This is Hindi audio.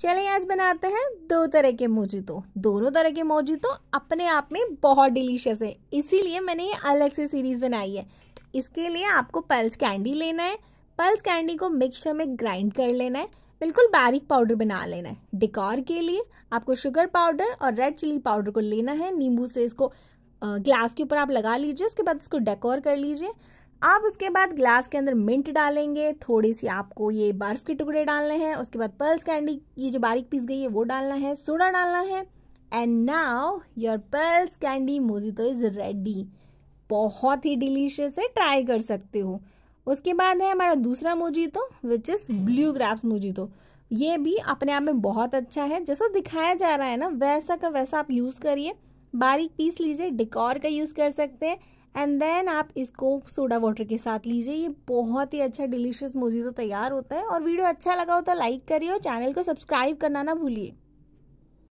चलिए आज बनाते हैं दो तरह के मोजितो दोनों तरह के मोजितो अपने आप में बहुत डिलीशियस है इसीलिए मैंने ये अलग से सीरीज़ बनाई है इसके लिए आपको पल्स कैंडी लेना है पल्स कैंडी को मिक्सचर में ग्राइंड कर लेना है बिल्कुल बारीक पाउडर बना लेना है डिकॉर के लिए आपको शुगर पाउडर और रेड चिली पाउडर को लेना है नींबू से इसको ग्लास के ऊपर आप लगा लीजिए उसके बाद इसको डेकोर कर लीजिए आप उसके बाद ग्लास के अंदर मिंट डालेंगे थोड़ी सी आपको ये बर्फ़ के टुकड़े डालने हैं उसके बाद पर्ल्स कैंडी ये जो बारीक पीस गई है वो डालना है सोडा डालना है and now your pearls candy तो इज़ रेडी बहुत ही डिलीशियस है ट्राई कर सकते हो उसके बाद है हमारा दूसरा mojito which is blue grapes mojito ये भी अपने आप में बहुत अच्छा है जैसा दिखाया जा रहा है ना वैसा का वैसा आप यूज़ करिए बारीक पीस लीजिए डिकॉर का यूज़ कर सकते हैं एंड देन आप इसको सोडा वाटर के साथ लीजिए ये बहुत ही अच्छा डिलीशियस मोजी तो तैयार होता है और वीडियो अच्छा लगा हो तो लाइक करिए और चैनल को सब्सक्राइब करना ना भूलिए